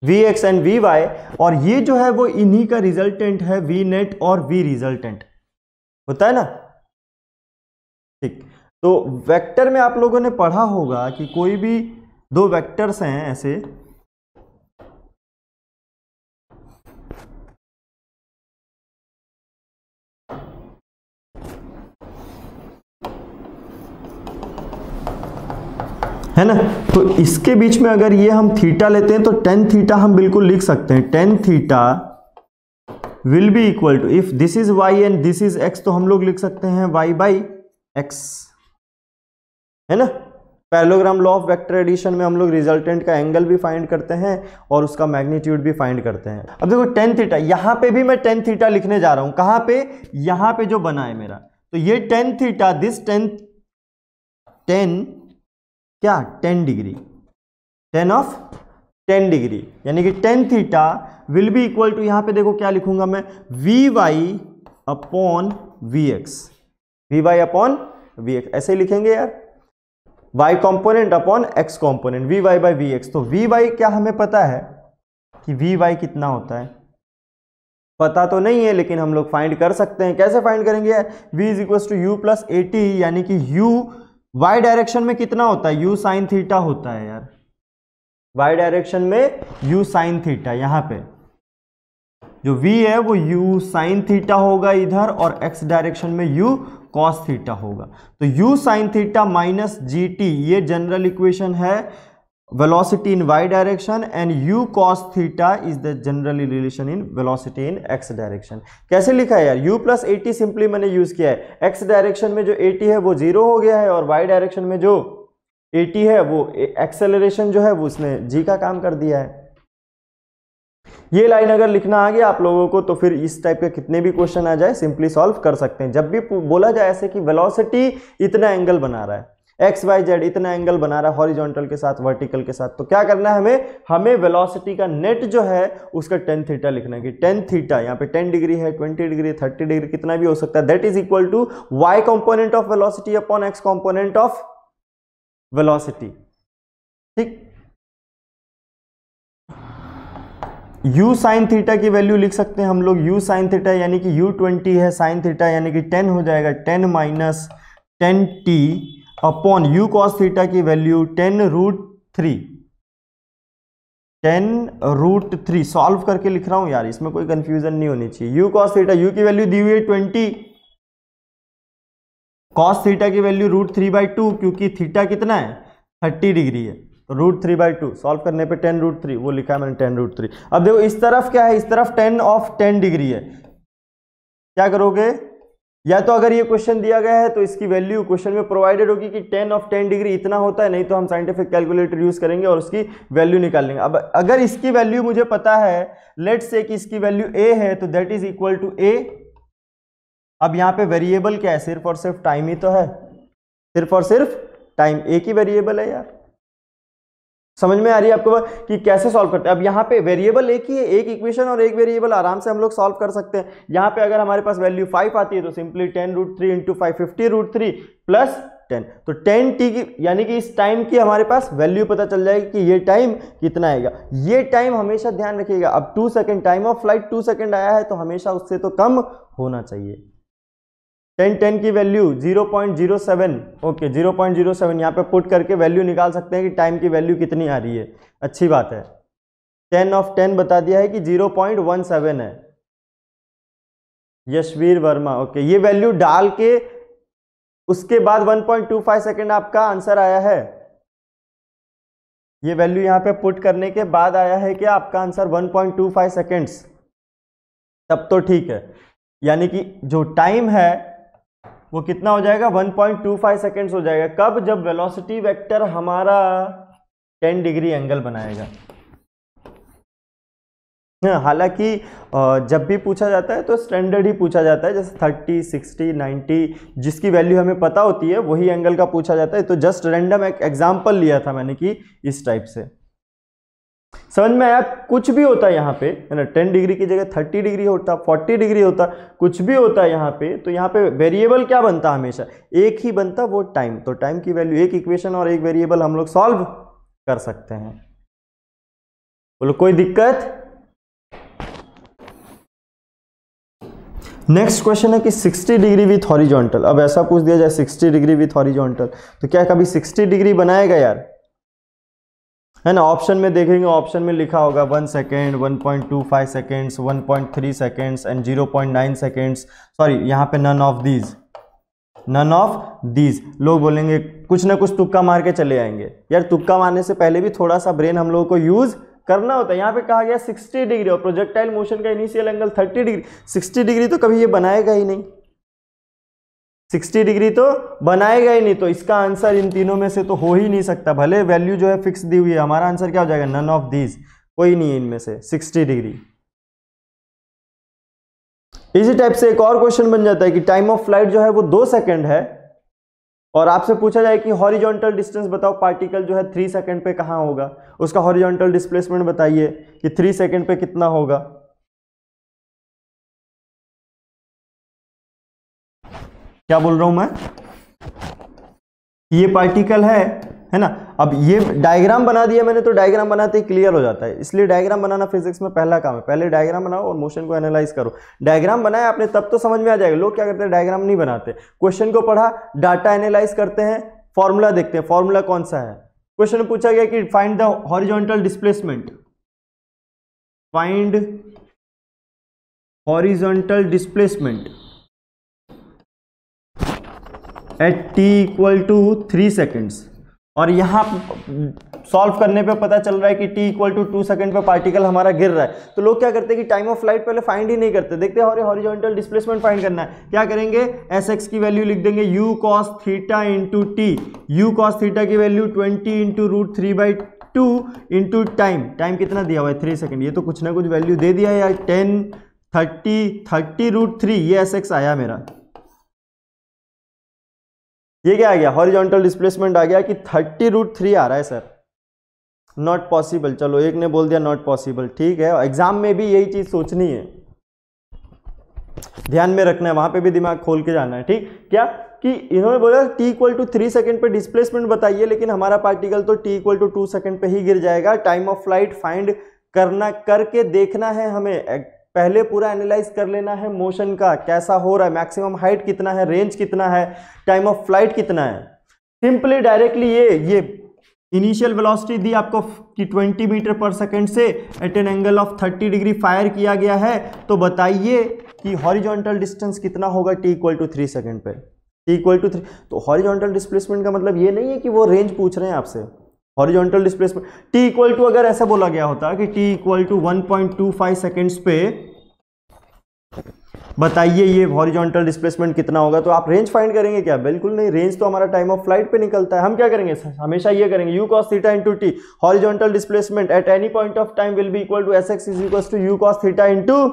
V X and V Y और ये जो है वो इन्हीं का रिजल्टेंट है वी नेट और वी रिजल्टेंट होता है ना ठीक तो वेक्टर में आप लोगों ने पढ़ा होगा कि कोई भी दो वेक्टर्स हैं ऐसे है ना तो इसके बीच में अगर ये हम थीटा लेते हैं तो टेन थीटा हम बिल्कुल लिख सकते हैं tan theta will be equal to if this is Y and this is X तो हम लोग लिख सकते हैं वाई बाई एक्स है ना parallelogram law of vector addition में हम लोग रिजल्टेंट का एंगल भी फाइंड करते हैं और उसका मैग्नीट्यूड भी फाइंड करते हैं अब देखो टेन थीटा यहाँ पे भी मैं टेन थीटा लिखने जा रहा हूं कहां पे यहां पे जो बना है मेरा तो ये tan theta this tan tan क्या ten degree tan of ten degree यानी कि tan theta will be equal to यहां पे देखो क्या लिखूंगा मैं V Y upon V X V Y upon V X ऐसे ही लिखेंगे यार Y component upon X component V Y by V X तो वी वाई क्या हमें पता है कि वी वाई कितना होता है पता तो नहीं है लेकिन हम लोग फाइंड कर सकते हैं कैसे फाइंड करेंगे यार V is equal to you plus A T यानी कि यू वाई डायरेक्शन में कितना होता है यू साइन थीटा होता है यार वाई डायरेक्शन में यू साइन थीटा यहां पे जो वी है वो यू साइन थीटा होगा इधर और एक्स डायरेक्शन में यू कॉस थीटा होगा तो U sine theta minus G ये जनरल इक्वेशन है velocity in Y direction and U cos theta is the generally relation in velocity in x direction कैसे लिखा है यार यू प्लस ए T simply मैंने use किया है एक्स डायरेक्शन में जो ए टी है वो जीरो हो गया है और वाई डायरेक्शन में जो ए टी है वो एक्सेलरेशन जो है वो उसने जी का काम कर दिया है ये लाइन अगर लिखना आ गया आप लोगों को तो फिर इस टाइप के कितने भी क्वेश्चन आ जाए सिंपली सॉल्व कर सकते हैं जब भी बोला जाए ऐसे कि वेलोसिटी इतना एंगल बना रहा है एक्स वाई जेड इतना एंगल बना रहा है हॉरिजॉन्टल के साथ वर्टिकल के साथ तो क्या करना है हमें हमें वेलोसिटी का नेट जो है उसका टेन थीटा लिखना है कि टेन थीटा यहाँ पे टेन डिग्री है ट्वेंटी डिग्री थर्टी डिग्री कितना भी हो सकता है that is equal to Y component of velocity upon X component of velocity ठीक u साइन थीटा की वैल्यू लिख सकते हैं हम लोग u साइन थीटा यानी कि u ट्वेंटी है साइन थीटा यानी कि 10 हो जाएगा 10 minus ten T upon U cos theta की value ten root three ten root three solve करके लिख रहा हूं यार इसमें कोई कंफ्यूजन नहीं होनी चाहिए यू कॉस थीटा यू की वैल्यू दी हुई है ट्वेंटी कॉस थीटा की value root three by two क्योंकि थीटा कितना है थर्टी डिग्री है तो root three by two solve करने पे टेन रूट थ्री वो लिखा है मैंने टेन रूट थ्री अब देखो इस तरफ क्या है इस तरफ टेन ऑफ टेन डिग्री है क्या करोगे या तो अगर ये क्वेश्चन दिया गया है तो इसकी वैल्यू क्वेश्चन में प्रोवाइडेड होगी कि टेन ऑफ टेन डिग्री इतना होता है नहीं तो हम साइंटिफिक कैलकुलेटर यूज़ करेंगे और उसकी वैल्यू निकाल लेंगे अब अगर इसकी वैल्यू मुझे पता है लेट से कि इसकी वैल्यू ए है तो that is equal to A अब यहाँ पे वेरिएबल क्या है सिर्फ और सिर्फ टाइम ही तो है सिर्फ और सिर्फ टाइम ए की वेरिएबल है यार समझ में आ रही है आपको कि कैसे सॉल्व करते हैं अब यहाँ पे वेरिएबल एक ही है एक इक्वेशन और एक वेरिएबल आराम से हम लोग सॉल्व कर सकते हैं यहाँ पे अगर हमारे पास वैल्यू फाइव आती है तो simply ten root three into five fifty root three plus ten तो टेन टी की यानी कि इस टाइम की हमारे पास वैल्यू पता चल जाएगी कि ये टाइम कितना आएगा ये टाइम हमेशा ध्यान रखिएगा अब two second time of flight two second आया है तो हमेशा उससे तो कम होना चाहिए टेन टेन की value zero point zero seven okay zero point zero seven यहाँ पर पुट करके वैल्यू निकाल सकते हैं कि टाइम की वैल्यू कितनी आ रही है अच्छी बात है टेन ऑफ टेन बता दिया है कि जीरो पॉइंट वन सेवन है यशवीर वर्मा ओके ये वैल्यू डाल के उसके बाद 1.25 सेकेंड आपका आंसर आया है ये वैल्यू यहाँ पे पुट करने के बाद आया है कि आपका आंसर फाइव सेकेंड्स तब तो ठीक है यानी कि जो टाइम है वो कितना हो जाएगा 1.25 सेकेंड्स हो जाएगा कब जब वेलोसिटी वेक्टर हमारा 10 डिग्री एंगल बनाएगा हाँ, हालांकि जब भी पूछा जाता है तो स्टैंडर्ड ही पूछा जाता है जैसे 30, 60, 90 जिसकी वैल्यू हमें पता होती है वही एंगल का पूछा जाता है तो जस्ट रैंडम एक एग्जांपल लिया था मैंने कि इस टाइप से समझ में आया कुछ भी होता है यहाँ पे है ना टेन डिग्री की जगह थर्टी डिग्री होता फोर्टी डिग्री होता कुछ भी होता है यहाँ पे तो यहाँ पे वेरिएबल क्या बनता हमेशा एक ही बनता वो टाइम तो टाइम की वैल्यू एक इक्वेशन और एक वेरिएबल हम लोग सॉल्व कर सकते हैं बोलो कोई दिक्कत नेक्स्ट क्वेश्चन है कि 60 डिग्री विथ हॉरिजॉन्टल अब ऐसा पूछ दिया जाए 60 डिग्री विथ हॉरिजॉन्टल तो क्या कभी 60 डिग्री बनाएगा यार है ना ऑप्शन में देखेंगे ऑप्शन में लिखा होगा one second one point two five seconds one point three seconds and zero point nine seconds sorry यहाँ पे none of these none of these लोग बोलेंगे कुछ ना कुछ तुक्का मार के चले आएंगे यार तुक्का मारने से पहले भी थोड़ा सा ब्रेन हम लोगों को यूज़ करना होता है यहाँ पे कहा गया 60 डिग्री और प्रोजेक्टाइल मोशन का इनिशियल एंगल 30 डिग्री 60 डिग्री तो कभी ये बनाएगा ही नहीं 60 डिग्री तो बनाएगा ही नहीं तो इसका आंसर इन तीनों में से तो हो ही नहीं सकता भले वैल्यू जो है फिक्स दी हुई है हमारा आंसर क्या हो जाएगा नन ऑफ दीज कोई नहीं है इनमें से 60 डिग्री इसी टाइप से एक और क्वेश्चन बन जाता है कि टाइम ऑफ फ्लाइट जो है वो दो सेकंड है और आपसे पूछा जाए कि हॉरिजॉन्टल डिस्टेंस बताओ पार्टिकल जो है थ्री सेकेंड पे कहाँ होगा उसका हॉरिजॉन्टल डिस्प्लेसमेंट बताइए कि थ्री सेकेंड पे कितना होगा क्या बोल रहा हूं मैं ये पार्टिकल है है ना अब ये डायग्राम बना दिया मैंने तो डायग्राम बनाते ही क्लियर हो जाता है इसलिए डायग्राम बनाना फिजिक्स में पहला काम है पहले डायग्राम बनाओ और मोशन को एनालाइज करो डायग्राम बनाया आपने तब तो समझ में आ जाएगा लोग क्या करते हैं डायग्राम नहीं बनाते क्वेश्चन को पढ़ा डाटा एनालाइज करते हैं फॉर्मूला देखते हैं फॉर्मूला कौन सा है क्वेश्चन पूछा गया कि find the horizontal displacement find horizontal displacement at T equal to three seconds और यहाँ सॉल्व करने पे पता चल रहा है कि T equal to two second पर पार्टिकल हमारा गिर रहा है तो लोग क्या करते हैं कि टाइम ऑफ फ्लाइट पहले फाइंड ही नहीं करते देखते हैं हॉरिजॉन्टल डिस्प्लेसमेंट फाइंड करना है क्या करेंगे एस एक्स की वैल्यू लिख देंगे U cos theta into T U cos theta की value twenty into root three by two into time time कितना दिया हुआ है थ्री सेकेंड ये तो कुछ ना कुछ वैल्यू दे दिया है यार ten thirty thirty root three ये एस एक्स आया मेरा ये क्या आ गया हॉरिजॉन्टल डिस्प्लेसमेंट आ गया कि थर्टी रूट थ्री आ रहा है सर नॉट पॉसिबल चलो एक ने बोल दिया नॉट पॉसिबल ठीक है एग्जाम में भी यही चीज़ सोचनी है ध्यान में रखना है वहां पे भी दिमाग खोल के जाना है ठीक क्या कि इन्होंने बोला t equal to three second पर डिस्प्लेसमेंट बताइए लेकिन हमारा पार्टिकल तो t equal to two second पर ही गिर जाएगा टाइम ऑफ फ्लाइट फाइंड करना करके देखना है हमें पहले पूरा एनालाइज कर लेना है मोशन का कैसा हो रहा है मैक्सिमम हाइट कितना है रेंज कितना है टाइम ऑफ फ्लाइट कितना है सिंपली डायरेक्टली ये ये इनिशियल वेलोसिटी दी आपको कि 20 मीटर पर सेकंड से at an angle of 30 degree fire किया गया है तो बताइए कि हॉरिजॉन्टल डिस्टेंस कितना होगा T equal to three second पर टी इक्वल टू थ्री तो हॉरिजॉन्टल डिस्प्लेसमेंट का मतलब ये नहीं है कि वो रेंज पूछ रहे हैं आपसे horizontal displacement T equal to अगर ऐसा बोला गया होता कि T equal to one point two five seconds पे बताइए ये हॉरिजॉन्टल डिस्प्लेसमेंट कितना होगा तो आप रेंज फाइंड करेंगे क्या बिल्कुल नहीं रेंज तो हमारा टाइम ऑफ फ्लाइट पे निकलता है हम क्या करेंगे हमेशा ये करेंगे U cos theta into T horizontal displacement at any point of time will be equal to S x is equal to you cos theta into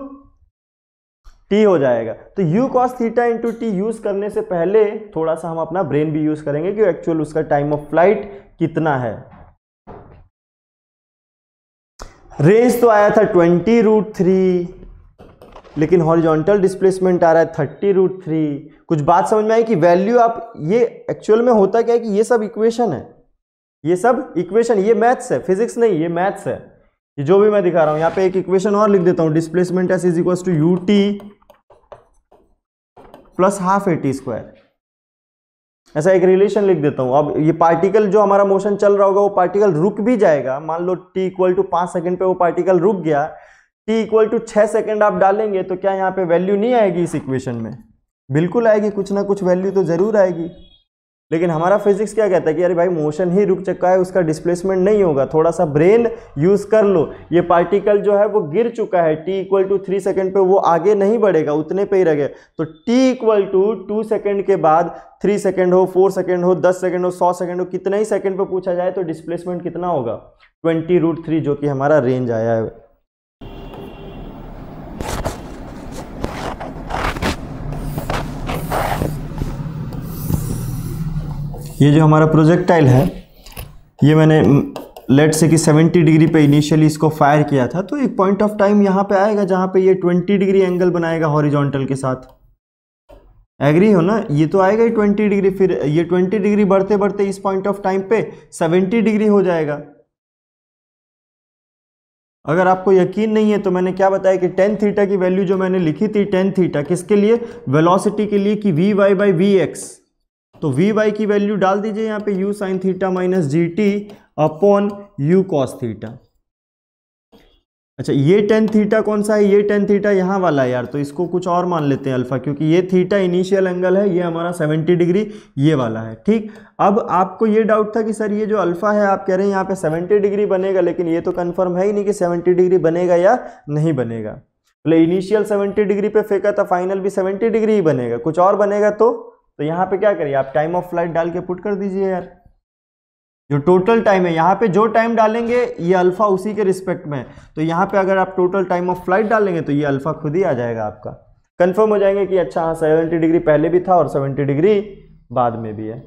T हो जाएगा तो U cos theta into T use करने से पहले थोड़ा सा हम अपना ब्रेन भी यूज़ करेंगे कि एक्चुअल उसका टाइम ऑफ फ्लाइट कितना है रेंज तो आया था ट्वेंटी रूट थ्री लेकिन हॉरिजॉन्टल डिस्प्लेसमेंट आ रहा है थर्टी रूट थ्री कुछ बात समझ में आई कि वैल्यू आप ये एक्चुअल में होता क्या है कि ये सब इक्वेशन है ये सब इक्वेशन ये मैथ्स है फिजिक्स नहीं ये मैथ्स है ये जो भी मैं दिखा रहा हूँ यहाँ पे एक इक्वेशन और लिख देता हूँ displacement S is equal to U T plus half A T square ऐसा एक रिलेशन लिख देता हूँ अब ये पार्टिकल जो हमारा मोशन चल रहा होगा वो पार्टिकल रुक भी जाएगा मान लो टी इक्वल टू पाँच सेकंड पे वो पार्टिकल रुक गया टी इक्वल टू छः सेकेंड आप डालेंगे तो क्या यहाँ पे वैल्यू नहीं आएगी इस इक्वेशन में बिल्कुल आएगी कुछ ना कुछ वैल्यू तो ज़रूर आएगी लेकिन हमारा फिजिक्स क्या कहता है कि अरे भाई मोशन ही रुक चुका है उसका डिस्प्लेसमेंट नहीं होगा थोड़ा सा ब्रेन यूज़ कर लो ये पार्टिकल जो है वो गिर चुका है T equal to three second पर वो आगे नहीं बढ़ेगा उतने पे ही रह गए तो T equal to two second के बाद थ्री सेकेंड हो फोर सेकेंड हो दस सेकेंड हो सौ सेकेंड हो कितने ही सेकेंड पर पूछा जाए तो डिस्प्लेसमेंट कितना होगा ट्वेंटी रूट थ्री जो कि हमारा रेंज आया है ये जो हमारा प्रोजेक्टाइल है ये मैंने लेट से कि 70 डिग्री पे इनिशियली इसको फायर किया था तो एक पॉइंट ऑफ टाइम यहाँ पे आएगा जहाँ पे ये 20 डिग्री एंगल बनाएगा हॉरिजॉन्टल के साथ एग्री हो ना ये तो आएगा ही ट्वेंटी डिग्री फिर ये 20 डिग्री बढ़ते बढ़ते इस पॉइंट ऑफ टाइम पे 70 डिग्री हो जाएगा अगर आपको यकीन नहीं है तो मैंने क्या बताया कि टेन थीटा की वैल्यू जो मैंने लिखी थी टेन थीटा किसके लिए वेलोसिटी के लिए कि V Y by V X तो वी वाई की वैल्यू डाल दीजिए यहाँ पे U sine theta minus G T upon U cos theta अच्छा ये टेन थीटा कौन सा है ये टेन थीटा यहाँ वाला है यार तो इसको कुछ और मान लेते हैं अल्फा क्योंकि ये थीटा इनिशियल एंगल है ये हमारा 70 डिग्री ये वाला है ठीक अब आपको ये डाउट था कि सर ये जो अल्फा है आप कह रहे हैं यहाँ पे 70 डिग्री बनेगा लेकिन ये तो कंफर्म है ही नहीं कि 70 डिग्री बनेगा या नहीं बनेगा बोले इनिशियल सेवेंटी डिग्री पे फेंका था फाइनल भी सेवेंटी डिग्री ही बनेगा कुछ और बनेगा तो तो यहाँ पे क्या करिए आप टाइम ऑफ फ्लाइट डाल के पुट कर दीजिए यार जो टोटल टाइम है यहाँ पे जो टाइम डालेंगे ये अल्फा उसी के रिस्पेक्ट में है तो यहाँ पे अगर आप टोटल टाइम ऑफ फ्लाइट डालेंगे तो ये अल्फा खुद ही आ जाएगा आपका कंफर्म हो जाएंगे कि अच्छा हाँ सेवेंटी डिग्री पहले भी था और सेवेंटी डिग्री बाद में भी है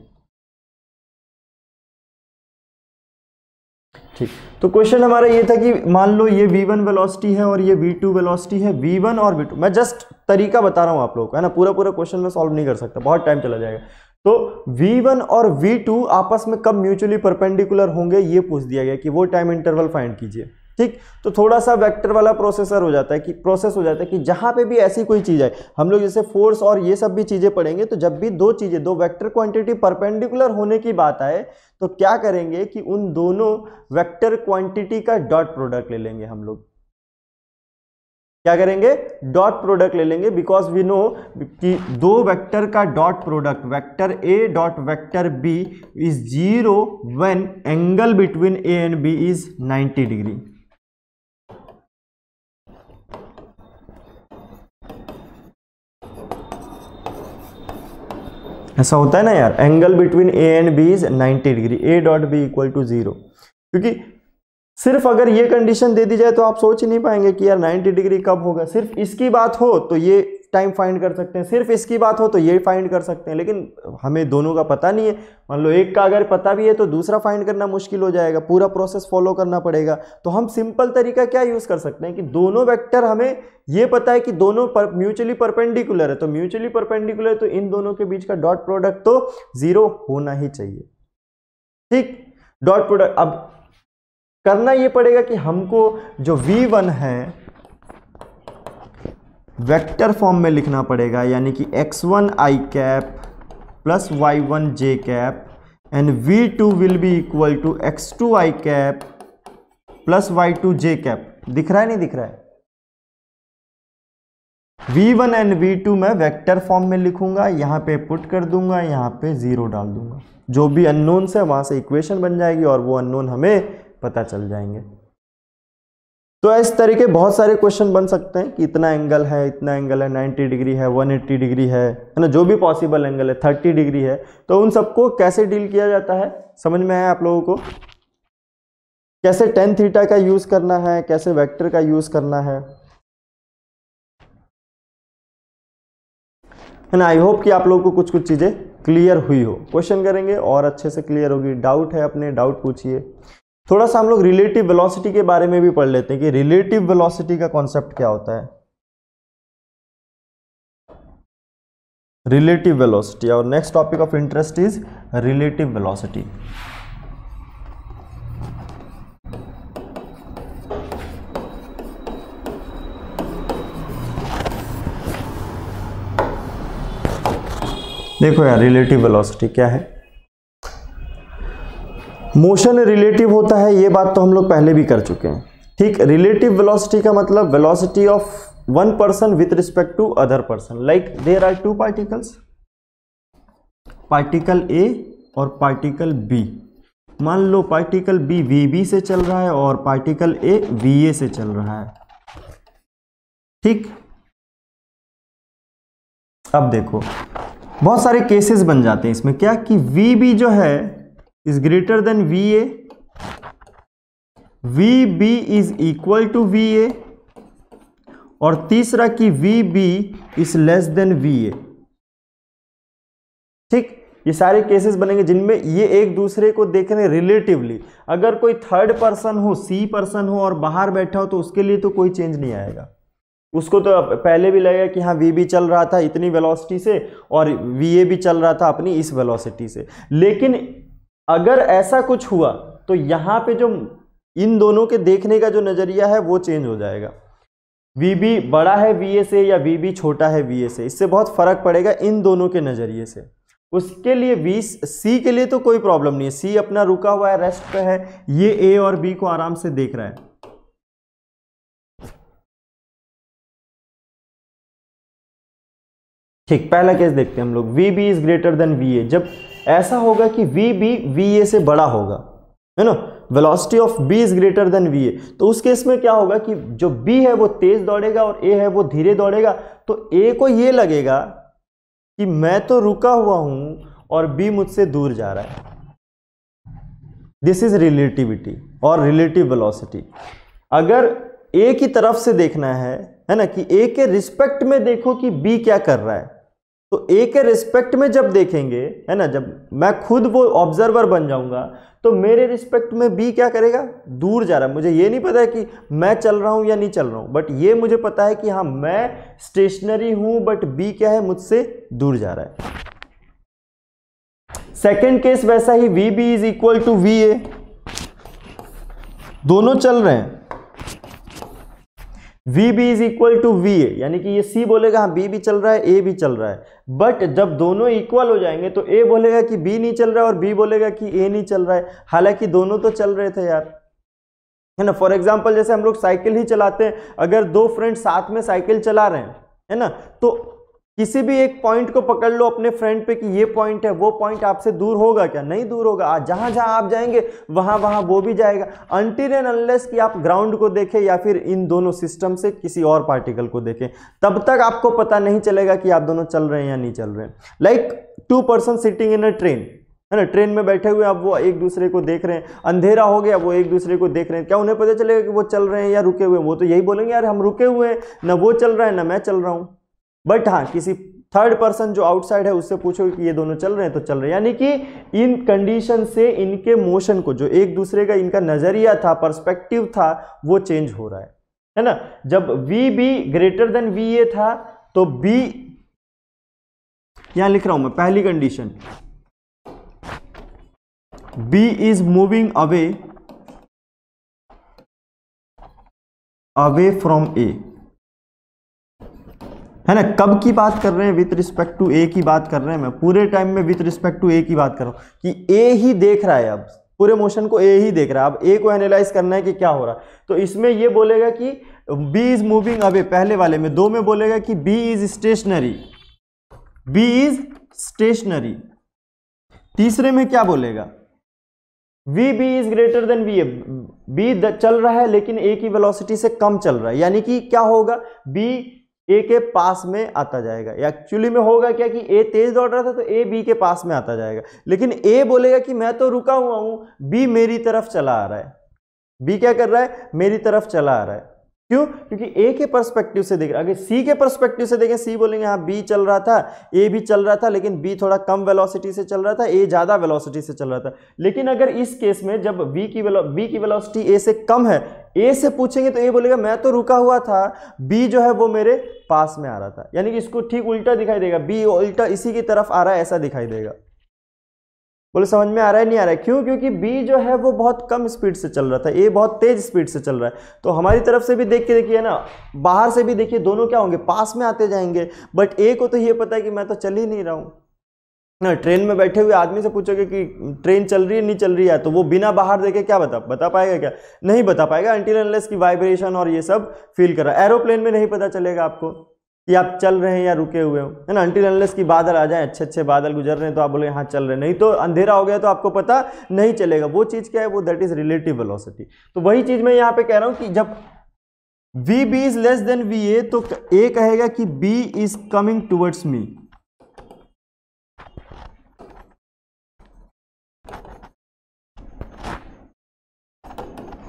ठीक तो क्वेश्चन हमारा ये था कि मान लो ये वी वन वेलॉसिटी है और ये वी टू वेलॉसिटी है वी वन और वी टू मैं जस्ट तरीका बता रहा हूँ आप लोगों को है ना पूरा पूरा क्वेश्चन मैं सॉल्व नहीं कर सकता बहुत टाइम चला जाएगा तो v1 और v2 आपस में कब म्यूचुअली परपेंडिकुलर होंगे ये पूछ दिया गया कि वो टाइम इंटरवल फाइंड कीजिए ठीक तो थोड़ा सा वेक्टर वाला प्रोसेसर हो जाता है कि प्रोसेस हो जाता है कि जहाँ पे भी ऐसी कोई चीज़ है हम लोग जैसे फोर्स और ये सब भी चीज़ें पढ़ेंगे तो जब भी दो चीज़ें दो वेक्टर क्वांटिटी परपेंडिकुलर होने की बात आए तो क्या करेंगे कि उन दोनों वेक्टर क्वांटिटी का डॉट प्रोडक्ट ले लेंगे हम लोग क्या करेंगे डॉट प्रोडक्ट ले लेंगे बिकॉज वी नो कि दो वेक्टर का dot product vector A dot vector B is zero when angle between A and B is 90 degree ऐसा होता है ना यार angle between A and B is 90 degree A dot B equal to zero क्योंकि सिर्फ अगर ये कंडीशन दे दी जाए तो आप सोच नहीं पाएंगे कि यार 90 डिग्री कब होगा सिर्फ इसकी बात हो तो ये टाइम फाइंड कर सकते हैं सिर्फ इसकी बात हो तो ये फाइंड कर सकते हैं लेकिन हमें दोनों का पता नहीं है मान लो एक का अगर पता भी है तो दूसरा फाइंड करना मुश्किल हो जाएगा पूरा प्रोसेस फॉलो करना पड़ेगा तो हम सिंपल तरीका क्या यूज़ कर सकते हैं कि दोनों वेक्टर हमें ये पता है कि दोनों पर म्यूचुअली परपेंडिकुलर है तो म्यूचुअली परपेंडिकुलर तो इन दोनों के बीच का डॉट प्रोडक्ट तो ज़ीरो होना ही चाहिए ठीक डॉट प्रोडक्ट अब करना ये पड़ेगा कि हमको जो v1 है वेक्टर फॉर्म में लिखना पड़ेगा यानी कि X one I cap plus Y one J cap and V two will be equal to X two I cap plus Y two J cap दिख रहा है नहीं दिख रहा है v1 एंड टू मैं वेक्टर फॉर्म में लिखूंगा यहाँ पे पुट कर दूंगा यहाँ पे ज़ीरो डाल दूंगा जो भी अननोन है वहाँ से इक्वेशन बन जाएगी और वो अननोन हमें पता चल जाएंगे तो इस तरीके बहुत सारे क्वेश्चन बन सकते हैं कि इतना एंगल है इतना एंगल है 90 डिग्री है 180 डिग्री है है ना जो भी पॉसिबल एंगल है 30 डिग्री है तो उन सबको कैसे डील किया जाता है समझ में आया आप लोगों को कैसे टेन थीटा का यूज़ करना है कैसे वेक्टर का यूज़ करना है है ना आई होप कि आप लोगों को कुछ कुछ चीज़ें क्लियर हुई हो क्वेश्चन करेंगे और अच्छे से क्लियर होगी डाउट है अपने डाउट पूछिए थोड़ा सा हम लोग रिलेटिव वेलोसिटी के बारे में भी पढ़ लेते हैं कि रिलेटिव वेलोसिटी का कॉन्सेप्ट क्या होता है रिलेटिव वेलोसिटी और next topic of interest is relative velocity देखो यार रिलेटिव वेलोसिटी क्या है मोशन रिलेटिव होता है ये बात तो हम लोग पहले भी कर चुके हैं ठीक रिलेटिव वेलोसिटी का मतलब velocity of one person with respect to other person like there are two particles particle A और पार्टिकल बी मान लो पार्टिकल बी वी बी से चल रहा है और पार्टिकल ए वी ए से चल रहा है ठीक अब देखो बहुत सारे केसेस बन जाते हैं इसमें क्या कि वी बी जो है V A V B is equal to V A और तीसरा कि is less than V A ठीक ये सारे केसेस बनेंगे जिनमें ये एक दूसरे को देख रहे रिलेटिवली अगर कोई थर्ड पर्सन हो सी पर्सन हो और बाहर बैठा हो तो उसके लिए तो कोई चेंज नहीं आएगा उसको तो पहले भी लगेगा कि हाँ वी बी चल रहा था इतनी वेलोसिटी से और वी ए भी चल रहा था अपनी इस वेलोसिटी से लेकिन अगर ऐसा कुछ हुआ तो यहाँ पे जो इन दोनों के देखने का जो नज़रिया है वो चेंज हो जाएगा वी बी बड़ा है वी ए से या वी बी छोटा है वी ए से इससे बहुत फ़र्क पड़ेगा इन दोनों के नज़रिए से उसके लिए वी सी के लिए तो कोई प्रॉब्लम नहीं है सी अपना रुका हुआ है रेस्ट पे है ये ए और बी को आराम से देख रहा है ठीक पहला केस देखते हैं हम लोग V B is greater than V A जब ऐसा होगा कि वी बी वी ए से बड़ा होगा है ना velocity of B is greater than V A तो उस केस में क्या होगा कि जो बी है वो तेज दौड़ेगा और ए है वो धीरे दौड़ेगा तो ए को ये लगेगा कि मैं तो रुका हुआ हूं और बी मुझसे दूर जा रहा है दिस इज रिलेटिविटी और रिलेटिव वेलोसिटी अगर ए की तरफ से देखना है है ना कि ए के रिस्पेक्ट में देखो कि बी क्या कर रहा है तो ए के रिस्पेक्ट में जब देखेंगे है ना जब मैं खुद वो ऑब्जर्वर बन जाऊंगा तो मेरे रिस्पेक्ट में बी क्या करेगा दूर जा रहा है मुझे ये नहीं पता है कि मैं चल रहा हूं या नहीं चल रहा हूं बट ये मुझे पता है कि हाँ मैं स्टेशनरी हूं बट बी क्या है मुझसे दूर जा रहा है सेकेंड केस वैसा ही V B is equal to V A दोनों चल रहे हैं V B is equal to V A यानी कि ये सी बोलेगा हाँ बी भी चल रहा है ए भी चल रहा है बट जब दोनों इक्वल हो जाएंगे तो ए बोलेगा कि बी नहीं चल रहा है और बी बोलेगा कि ए नहीं चल रहा है हालांकि दोनों तो चल रहे थे यार है ना फॉर एग्जाम्पल जैसे हम लोग साइकिल ही चलाते हैं अगर दो फ्रेंड साथ में साइकिल चला रहे हैं है ना तो किसी भी एक पॉइंट को पकड़ लो अपने फ्रेंड पे कि ये पॉइंट है वो पॉइंट आपसे दूर होगा क्या नहीं दूर होगा जहां जहां आप जाएंगे वहां वहां वो भी जाएगा अंटीर एंड अनलेस कि आप ग्राउंड को देखें या फिर इन दोनों सिस्टम से किसी और पार्टिकल को देखें तब तक आपको पता नहीं चलेगा कि आप दोनों चल रहे हैं या नहीं चल रहे हैं like two person sitting in a train है ना ट्रेन में बैठे हुए आप वो एक दूसरे को देख रहे हैं अंधेरा हो गया वो एक दूसरे को देख रहे हैं क्या उन्हें पता चलेगा कि वो चल रहे हैं या रुके हुए हैं वो तो यही बोलेंगे यार हम रुके हुए हैं ना वो चल रहा है ना मैं चल रहा हूँ बट हाँ किसी थर्ड पर्सन जो आउटसाइड है उससे पूछो कि ये दोनों चल रहे हैं तो चल रहे हैं यानी कि इन कंडीशन से इनके मोशन को जो एक दूसरे का इनका नज़रिया था पर्सपेक्टिव था वो चेंज हो रहा है है ना जब V B greater than V A था तो बी यहां लिख रहा हूं मैं पहली condition B is moving away away from A है ना कब की बात कर रहे हैं विथ रिस्पेक्ट टू ए की बात कर रहे हैं मैं पूरे टाइम में विथ रिस्पेक्ट टू ए की बात कर रहा हूँ कि ए ही देख रहा है अब पूरे मोशन को ए ही देख रहा है अब ए को एनालाइज करना है कि क्या हो रहा है तो इसमें ये बोलेगा कि बी इज मूविंग अवे पहले वाले में दो में बोलेगा कि B is stationary B is stationary तीसरे में क्या बोलेगा V B is greater than B A B चल रहा है लेकिन ए की वेलोसिटी से कम चल रहा है यानी कि क्या होगा बी ए के पास में आता जाएगा एक्चुअली में होगा क्या कि ए तेज दौड़ रहा था तो ए बी के पास में आता जाएगा लेकिन ए बोलेगा कि मैं तो रुका हुआ हूं बी मेरी तरफ चला आ रहा है बी क्या कर रहा है मेरी तरफ चला आ रहा है क्यों क्योंकि ए के परस्पेक्टिव से देख रहा है अगर सी के परस्पेक्टिव से देखें सी बोलेंगे हाँ बी चल रहा था ए भी चल रहा था लेकिन बी थोड़ा कम वेलोसिटी से चल रहा था ए ज़्यादा वेलोसिटी से चल रहा था लेकिन अगर इस केस में जब बी की बी की वेलोसिटी ए से कम है ए से पूछेंगे तो ए बोलेगा मैं तो रुका हुआ था बी जो है वो मेरे पास में आ रहा था यानी कि इसको ठीक उल्टा दिखाई देगा बी उल्टा इसी की तरफ आ रहा है ऐसा दिखाई देगा बोले समझ में आ रहा है नहीं आ रहा है क्यों क्योंकि बी जो है वो बहुत कम स्पीड से चल रहा था ए बहुत तेज स्पीड से चल रहा है तो हमारी तरफ से भी देख के देखिए ना बाहर से भी देखिए दोनों क्या होंगे पास में आते जाएंगे बट ए को तो ये पता है कि मैं तो चल ही नहीं रहा हूँ ना ट्रेन में बैठे हुए आदमी से पूछोगे कि ट्रेन चल रही है नहीं चल रही है तो वो बिना बाहर देखे क्या बता बता पाएगा क्या नहीं बता पाएगा एंटी अनलेस की वाइब्रेशन और ये सब फील कर रहा है एरोप्लेन में नहीं पता चलेगा आपको कि आप चल रहे हैं या रुके हुए हो है ना एंटी अनलेस की बादल आ जाए अच्छे अच्छे बादल गुजर रहे हैं तो आप बोले हाँ चल रहे नहीं तो अंधेरा हो गया तो आपको पता नहीं चलेगा वो चीज़ क्या है वो दैट इज़ रिलेटिव वेलोसिटी तो वही चीज़ मैं यहाँ पे कह रहा हूँ कि जब V B is less than V A तो ए कहेगा कि B is coming towards me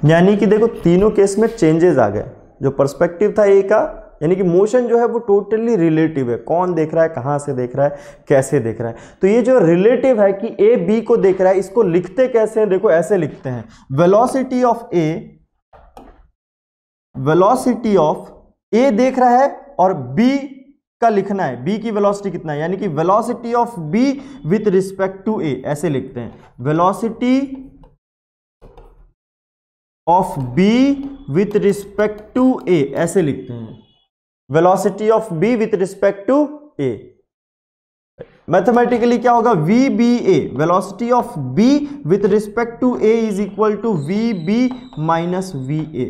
यानी कि देखो तीनों केस में चेंजेस आ गए जो पर्सपेक्टिव था ए का यानी कि मोशन जो है वो टोटली रिलेटिव है कौन देख रहा है कहाँ से देख रहा है कैसे देख रहा है तो ये जो रिलेटिव है कि ए बी को देख रहा है इसको लिखते कैसे हैं देखो ऐसे लिखते हैं velocity of A velocity of A देख रहा है और बी का लिखना है बी की वेलोसिटी कितना है यानी कि velocity of B with respect to A ऐसे लिखते हैं velocity of B with respect to A ऐसे लिखते हैं velocity of B with respect to A mathematically क्या होगा V B A velocity of B with respect to A is equal to V B minus V A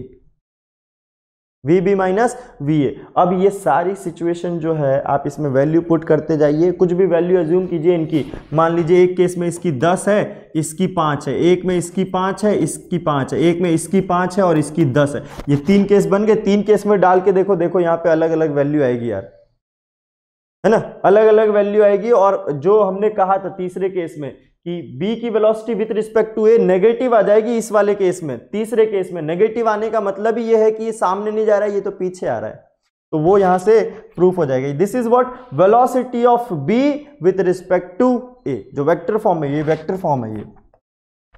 V B minus V A अब ये सारी situation जो है आप इसमें value put करते जाइए कुछ भी वैल्यू एज्यूम कीजिए इनकी मान लीजिए एक केस में इसकी दस है इसकी पाँच है एक में इसकी पाँच है इसकी पाँच है एक में इसकी पाँच है और इसकी दस है ये तीन केस बन गए तीन केस में डाल के देखो देखो यहाँ पे अलग अलग वैल्यू आएगी यार है ना अलग अलग वैल्यू आएगी और जो हमने कहा था तीसरे केस में कि b की velocity with respect to A negative आ जाएगी इस वाले केस में तीसरे केस में नेगेटिव आने का मतलब ही ये है कि ये सामने नहीं जा रहा है ये तो पीछे आ रहा है तो वो यहां से प्रूफ हो जाएगा this is what velocity of b with respect to A जो वेक्टर फॉर्म है ये वेक्टर फॉर्म है ये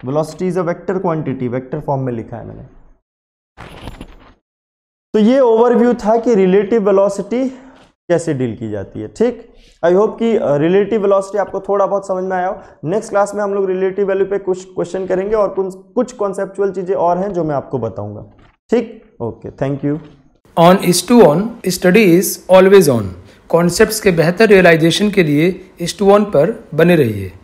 velocity is a vector quantity vector form में लिखा है मैंने तो ये ओवरव्यू था कि रिलेटिव वेलोसिटी कैसे डील की जाती है ठीक आई होप कि रिलेटिव वेलोसिटी आपको थोड़ा बहुत समझ में आया हो नेक्स्ट क्लास में हम लोग रिलेटिव वैल्यू पे कुछ क्वेश्चन करेंगे और कुछ कॉन्सेप्चुअल चीज़ें और हैं जो मैं आपको बताऊंगा ठीक okay thank you on is to on study is always on concepts के बेहतर रियलाइजेशन के लिए इज टू ऑन पर बने रहिए